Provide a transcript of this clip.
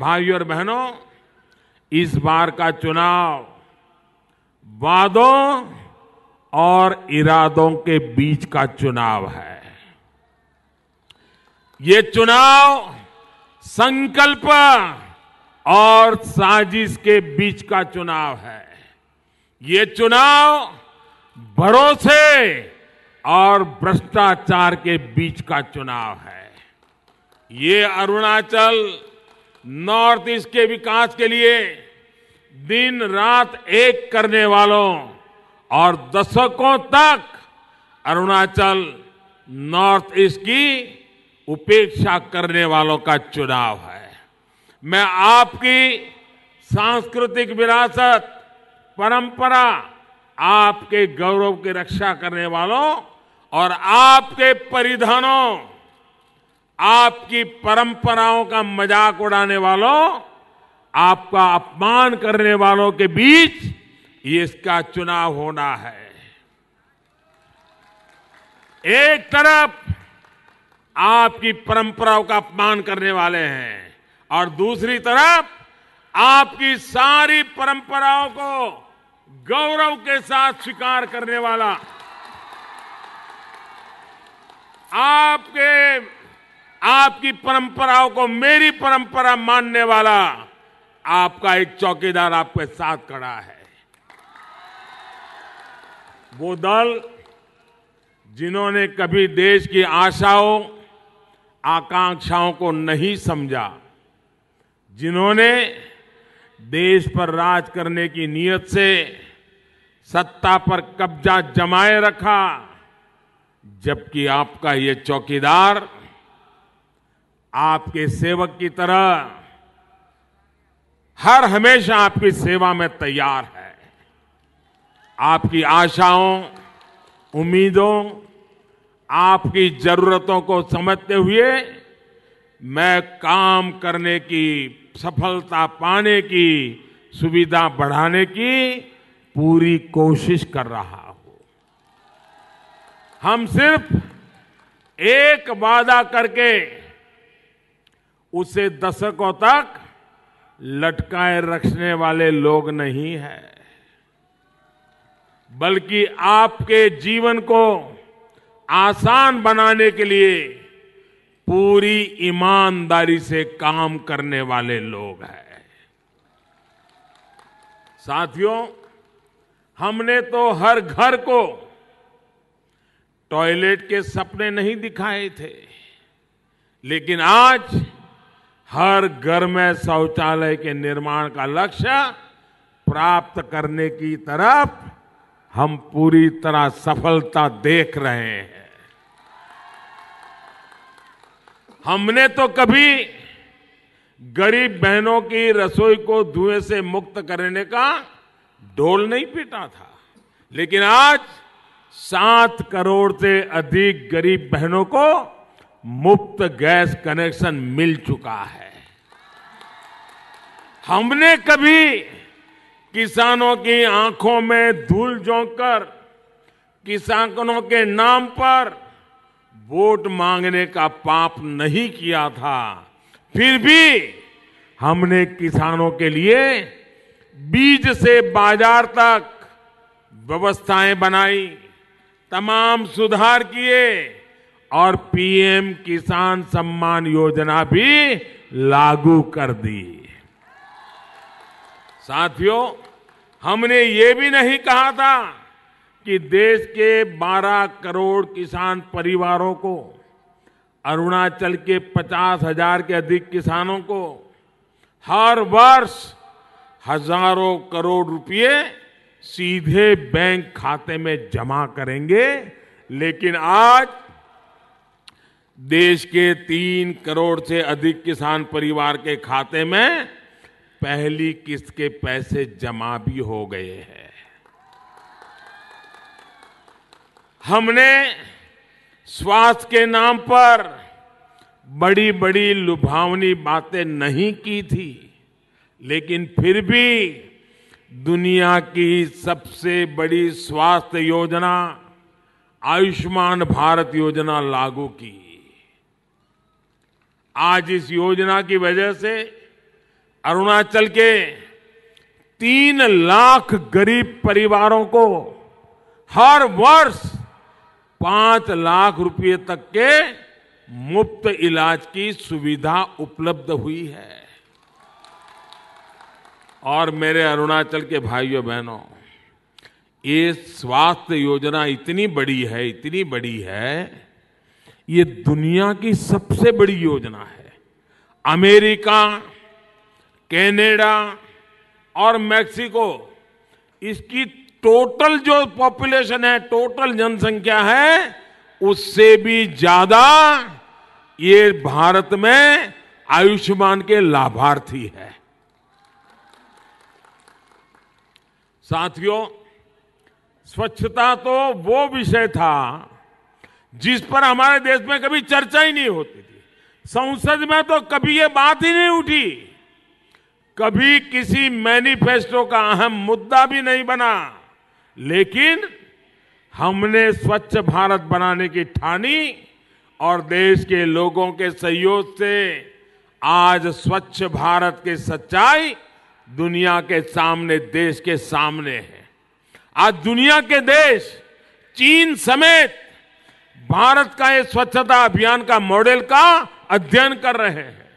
भाइयों और बहनों इस बार का चुनाव वादों और इरादों के बीच का चुनाव है ये चुनाव संकल्प और साजिश के बीच का चुनाव है ये चुनाव भरोसे और भ्रष्टाचार के बीच का चुनाव है ये अरुणाचल नॉर्थ ईस्ट के विकास के लिए दिन रात एक करने वालों और दशकों तक अरुणाचल नॉर्थ ईस्ट की उपेक्षा करने वालों का चुनाव है मैं आपकी सांस्कृतिक विरासत परंपरा आपके गौरव की रक्षा करने वालों और आपके परिधानों आपकी परंपराओं का मजाक उड़ाने वालों आपका अपमान करने वालों के बीच ये इसका चुनाव होना है एक तरफ आपकी परंपराओं का अपमान करने वाले हैं और दूसरी तरफ आपकी सारी परंपराओं को गौरव के साथ स्वीकार करने वाला आपके आपकी परंपराओं को मेरी परंपरा मानने वाला आपका एक चौकीदार आपके साथ खड़ा है वो दल जिन्होंने कभी देश की आशाओं आकांक्षाओं को नहीं समझा जिन्होंने देश पर राज करने की नीयत से सत्ता पर कब्जा जमाए रखा जबकि आपका ये चौकीदार आपके सेवक की तरह हर हमेशा आपकी सेवा में तैयार है आपकी आशाओं उम्मीदों आपकी जरूरतों को समझते हुए मैं काम करने की सफलता पाने की सुविधा बढ़ाने की पूरी कोशिश कर रहा हूं हम सिर्फ एक वादा करके उसे दशकों तक लटकाए रखने वाले लोग नहीं हैं बल्कि आपके जीवन को आसान बनाने के लिए पूरी ईमानदारी से काम करने वाले लोग हैं साथियों हमने तो हर घर को टॉयलेट के सपने नहीं दिखाए थे लेकिन आज हर घर में शौचालय के निर्माण का लक्ष्य प्राप्त करने की तरफ हम पूरी तरह सफलता देख रहे हैं हमने तो कभी गरीब बहनों की रसोई को धुएं से मुक्त करने का ढोल नहीं पीटा था लेकिन आज सात करोड़ से अधिक गरीब बहनों को मुफ्त गैस कनेक्शन मिल चुका है हमने कभी किसानों की आंखों में धूल झोंककर किसानों के नाम पर वोट मांगने का पाप नहीं किया था फिर भी हमने किसानों के लिए बीज से बाजार तक व्यवस्थाएं बनाई तमाम सुधार किए और पीएम किसान सम्मान योजना भी लागू कर दी साथियों हमने ये भी नहीं कहा था कि देश के 12 करोड़ किसान परिवारों को अरुणाचल के पचास हजार के अधिक किसानों को हर वर्ष हजारों करोड़ रुपए सीधे बैंक खाते में जमा करेंगे लेकिन आज देश के तीन करोड़ से अधिक किसान परिवार के खाते में पहली किस्त के पैसे जमा भी हो गए हैं हमने स्वास्थ्य के नाम पर बड़ी बड़ी लुभावनी बातें नहीं की थी लेकिन फिर भी दुनिया की सबसे बड़ी स्वास्थ्य योजना आयुष्मान भारत योजना लागू की आज इस योजना की वजह से अरुणाचल के तीन लाख गरीब परिवारों को हर वर्ष पांच लाख रुपए तक के मुफ्त इलाज की सुविधा उपलब्ध हुई है और मेरे अरुणाचल के भाइयों बहनों ये स्वास्थ्य योजना इतनी बड़ी है इतनी बड़ी है ये दुनिया की सबसे बड़ी योजना है अमेरिका कनाडा और मैक्सिको इसकी टोटल जो पॉपुलेशन है टोटल जनसंख्या है उससे भी ज्यादा ये भारत में आयुष्मान के लाभार्थी है साथियों स्वच्छता तो वो विषय था जिस पर हमारे देश में कभी चर्चा ही नहीं होती थी संसद में तो कभी ये बात ही नहीं उठी कभी किसी मैनिफेस्टो का अहम मुद्दा भी नहीं बना लेकिन हमने स्वच्छ भारत बनाने की ठानी और देश के लोगों के सहयोग से आज स्वच्छ भारत की सच्चाई दुनिया के सामने देश के सामने है आज दुनिया के देश चीन समेत भारत का ये स्वच्छता अभियान का मॉडल का अध्ययन कर रहे हैं